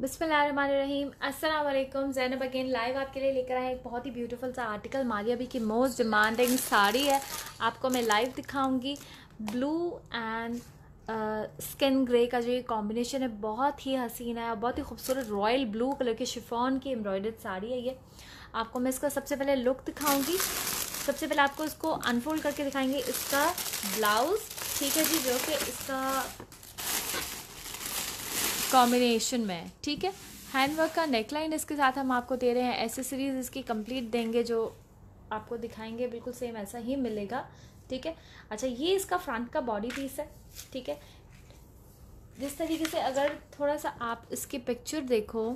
बिसमीम Aslam Zainab again live आपके लिए लेकर आए एक बहुत ही ब्यूटीफुल सा आर्टिकल मारिया भी की मोस्ट डिमांडिंग साड़ी है आपको मैं लाइव दिखाऊंगी ब्लू एंड स्किन ग्रे का जो ये कॉम्बिनेशन है बहुत ही हसीन है और बहुत ही खूबसूरत रॉयल ब्लू कलर के शिफॉन की एम्ब्रॉयडर्ड साड़ी है ये आपको मैं इसका सबसे पहले लुक दिखाऊंगी सबसे पहले आपको इसको अनफोल्ड करके दिखाएंगे इसका ब्लाउज़ ठीक है जी जो कि इसका कॉम्बिनेशन में ठीक है हैंडवर्क का नेकलाइन इसके साथ हम आपको दे रहे हैं एसेसरीज इसकी कंप्लीट देंगे जो आपको दिखाएंगे बिल्कुल सेम ऐसा ही मिलेगा ठीक है अच्छा ये इसका फ्रंट का बॉडी पीस है ठीक है जिस तरीके से अगर थोड़ा सा आप इसकी पिक्चर देखो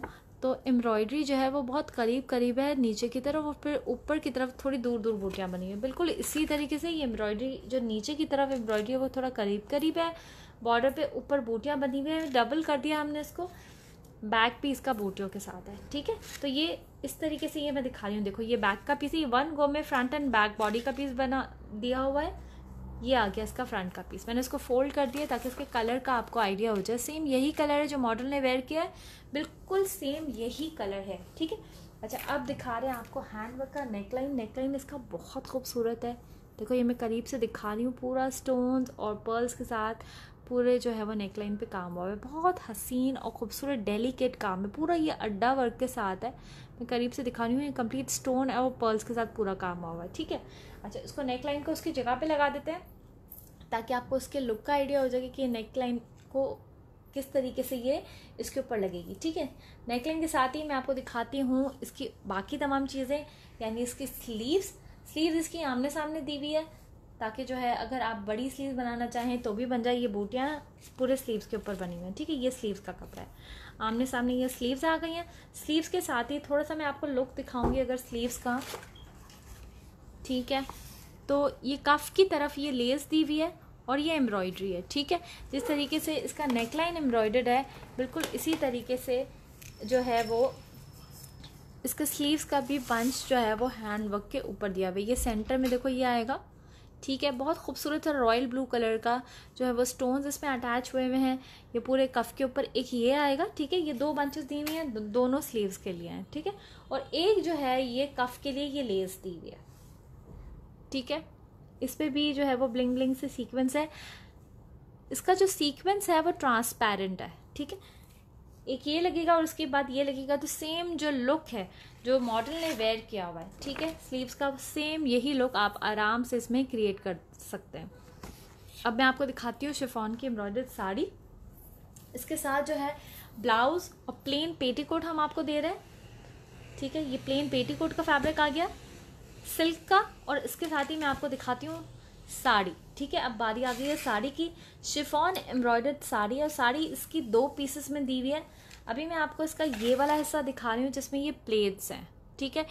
तो एम्ब्रॉयडरी जो है वो बहुत करीब करीब है नीचे की तरफ और फिर ऊपर की तरफ थोड़ी दूर दूर बूटियाँ बनी हुई बिल्कुल इसी तरीके से ये एम्ब्रॉयडरी जो नीचे की तरफ एम्ब्रॉयडरी है वो थोड़ा करीब करीब है बॉर्डर पे ऊपर बूटियाँ बनी हुई है डबल कर दिया हमने इसको बैक पीस का बूटियों के साथ है ठीक है तो ये इस तरीके से ये मैं दिखा रही हूँ देखो ये बैक का पीस ये वन गो में फ्रंट एंड बैक बॉडी का पीस बना दिया हुआ है ये आ गया इसका फ्रंट का पीस मैंने इसको फोल्ड कर दिया ताकि इसके कलर का आपको आइडिया हो जाए सेम यही कलर है जो मॉडल ने वेयर किया है बिल्कुल सेम यही कलर है ठीक है अच्छा अब दिखा रहे हैं आपको हैंड वर्क का नेकलाइन नेकलाइन इसका बहुत खूबसूरत है देखो ये मैं करीब से दिखा रही हूँ पूरा स्टोन्स और पर्ल्स के साथ पूरे जो है वो नेक लाइन पे काम हुआ है बहुत हसीन और खूबसूरत डेलिकेट काम है पूरा ये अड्डा वर्क के साथ है मैं करीब से दिखा रही हूँ ये कंप्लीट स्टोन और पर्ल्स के साथ पूरा काम हुआ है ठीक है अच्छा इसको नेक लाइन को उसकी जगह पर लगा देते हैं ताकि आपको उसके लुक का आइडिया हो जाएगा कि नेक लाइन को किस तरीके से ये इसके ऊपर लगेगी ठीक है नेकलाइन के साथ ही मैं आपको दिखाती हूँ इसकी बाकी तमाम चीज़ें यानी इसकी स्लीव्स स्लीव्स इसकी आमने सामने दी हुई है ताकि जो है अगर आप बड़ी स्लीव्स बनाना चाहें तो भी बन जाए ये बूटियाँ पूरे स्लीव्स के ऊपर बनी हुई हैं ठीक है ये स्लीव्स का कपड़ा है आमने सामने ये स्लीव्स आ गई हैं स्लीव्स के साथ ही थोड़ा सा मैं आपको लुक दिखाऊंगी अगर स्लीव्स का ठीक है तो ये कफ की तरफ ये लेस दी हुई है और ये एम्ब्रॉयडरी है ठीक है जिस तरीके से इसका नेकलाइन एम्ब्रॉयडर्ड है बिल्कुल इसी तरीके से जो है वो इसके स्लीव्स का भी बंच जो है वो हैंड वर्क के ऊपर दिया हुआ है ये सेंटर में देखो ये आएगा ठीक है बहुत खूबसूरत है रॉयल ब्लू कलर का जो है वो स्टोन्स इसमें अटैच हुए हुए हैं ये पूरे कफ के ऊपर एक ये आएगा ठीक है ये दो बंचेस दी हुई हैं दोनों स्लीव्स के लिए हैं ठीक है और एक जो है ये कफ के लिए ये लेस दी हुई है ठीक है इस पर भी जो है वो ब्लिंग ब्लिंग से सीक्वेंस है इसका जो सीक्वेंस है वो ट्रांसपेरेंट है ठीक है एक ये लगेगा और उसके बाद ये लगेगा तो सेम जो लुक है जो मॉडल ने वेयर किया हुआ है ठीक है स्लीव्स का सेम यही लुक आप आराम से इसमें क्रिएट कर सकते हैं अब मैं आपको दिखाती हूँ शिफॉन की एम्ब्रॉयडर्ड साड़ी इसके साथ जो है ब्लाउज़ और प्लेन पेटीकोट हम आपको दे रहे हैं ठीक है ये प्लेन पेटीकोट का फैब्रिक आ गया सिल्क का और इसके साथ ही मैं आपको दिखाती हूँ साड़ी ठीक है अब बारी आ गई है साड़ी की शिफॉन एम्ब्रॉयडर्ड साड़ी और साड़ी इसकी दो पीसेस में दी हुई है अभी मैं आपको इसका ये वाला हिस्सा दिखा रही हूँ जिसमें ये प्लेट्स हैं ठीक है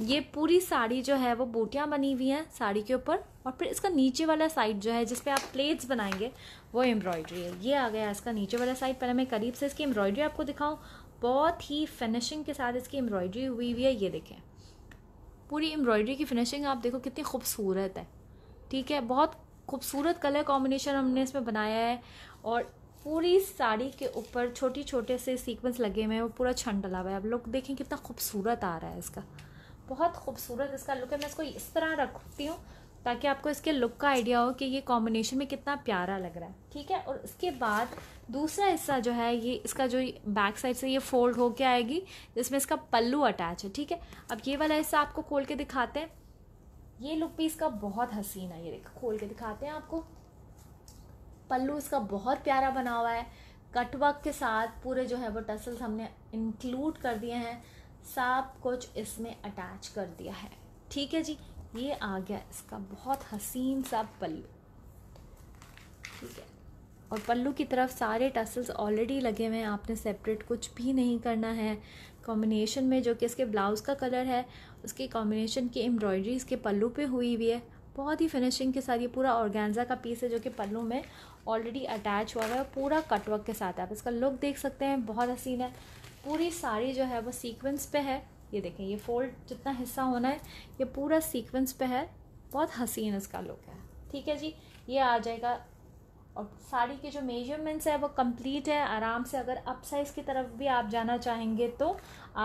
ये पूरी साड़ी जो है वो बूटियाँ बनी हुई हैं साड़ी के ऊपर और फिर इसका नीचे वाला साइड जो है जिसपे आप प्लेट्स बनाएंगे वो एम्ब्रॉयडरी है ये आ गया इसका नीचे वाला साइड पहले मैं करीब से इसकी एम्ब्रॉयडरी आपको दिखाऊँ बहुत ही फिनिशिंग के साथ इसकी एम्ब्रॉयडरी हुई हुई है ये देखें पूरी एम्ब्रॉयडरी की फिनिशिंग आप देखो कितनी खूबसूरत है ठीक है बहुत खूबसूरत कलर कॉम्बिनेशन हमने इसमें बनाया है और पूरी साड़ी के ऊपर छोटी छोटे से सीक्वेंस लगे हुए हैं वो पूरा छन डला हुआ है अब लोग देखें कितना खूबसूरत आ रहा है इसका बहुत खूबसूरत इसका लुक है मैं इसको इस तरह रखती हूँ ताकि आपको इसके लुक का आइडिया हो कि ये कॉम्बिनेशन में कितना प्यारा लग रहा है ठीक है और उसके बाद दूसरा हिस्सा जो है ये इसका जो बैक साइड से ये फोल्ड होके आएगी जिसमें इसका पल्लू अटैच है ठीक है अब ये वाला हिस्सा आपको खोल के दिखाते हैं ये लुक भी इसका बहुत हसीन है ये देखो खोल के दिखाते हैं आपको पल्लू इसका बहुत प्यारा बना हुआ है कटवर्क के साथ पूरे जो है वो टसल्स हमने इंक्लूड कर दिए हैं सब कुछ इसमें अटैच कर दिया है ठीक है जी ये आ गया इसका बहुत हसीन सा पल्लू ठीक है और पल्लू की तरफ सारे टसल्स ऑलरेडी लगे हुए हैं आपने सेपरेट कुछ भी नहीं करना है कॉम्बिनेशन में जो कि इसके ब्लाउज़ का कलर है उसके कॉम्बिनेशन की एम्ब्रॉयडरी इसके पल्लू पे हुई हुई है बहुत ही फिनिशिंग के साथ ये पूरा ऑर्गेन्जा का पीस है जो कि पल्लू में ऑलरेडी अटैच हुआ है पूरा कटवर्क के साथ है आप इसका लुक देख सकते हैं बहुत हसीन है पूरी साड़ी जो है वो सीक्वेंस पे है ये देखें ये फोल्ड जितना हिस्सा होना है ये पूरा सीक्वेंस पे है बहुत हसीन इसका लुक है ठीक है जी ये आ जाएगा और साड़ी के जो मेजरमेंट्स है वो कंप्लीट है आराम से अगर अप साइज़ की तरफ भी आप जाना चाहेंगे तो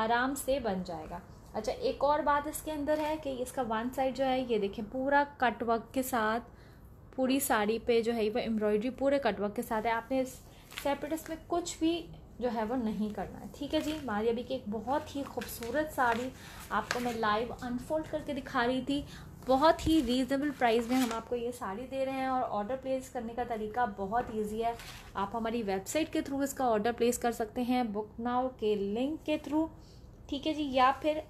आराम से बन जाएगा अच्छा एक और बात इसके अंदर है कि इसका वन साइड जो है ये देखें पूरा कटवर्क के साथ पूरी साड़ी पे जो है वो एम्ब्रॉयडरी पूरे कटवर्क के साथ है आपने इस सेपरेट इसमें कुछ भी जो है वो नहीं करना है ठीक है जी मारिया बी की एक बहुत ही खूबसूरत साड़ी आपको मैं लाइव अनफोल्ड करके दिखा रही थी बहुत ही रीज़नेबल प्राइस में हम आपको ये साड़ी दे रहे हैं और ऑर्डर प्लेस करने का तरीका बहुत इजी है आप हमारी वेबसाइट के थ्रू इसका ऑर्डर प्लेस कर सकते हैं बुक नाउ के लिंक के थ्रू ठीक है जी या फिर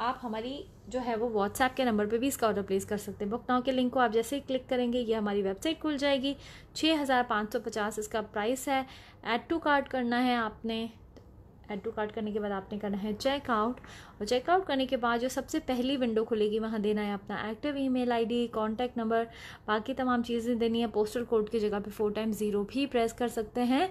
आप हमारी जो है वो व्हाट्सएप के नंबर पे भी इसका ऑर्डर प्लेस कर सकते हैं बुक नाउ के लिंक को आप जैसे ही क्लिक करेंगे ये हमारी वेबसाइट खुल जाएगी छः हज़ार पाँच सौ पचास इसका प्राइस है ऐड टू कार्ट करना है आपने ऐड टू कार्ट करने के बाद आपने करना है चेकआउट और चेकआउट करने के बाद जो सबसे पहली विंडो खुलेगी वहाँ देना है अपना active email ID contact number बाकी तमाम चीज़ें देनी है पोस्टल कोड की जगह पे फोर टाइम ज़ीरो भी प्रेस कर सकते हैं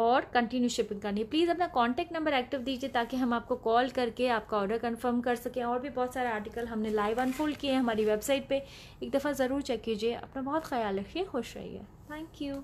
और कंटिन्यू शिपिंग करनी है प्लीज़ अपना कॉन्टैक्ट नंबर एक्टिव दीजिए ताकि हम आपको कॉल करके आपका ऑर्डर कंफर्म कर सकें और भी बहुत सारे आर्टिकल हमने लाइव अनफोल्ड किए हैं हमारी वेबसाइट पे एक दफ़ा ज़रूर चेक कीजिए अपना बहुत ख्याल रखिए खुश रहिए थैंक यू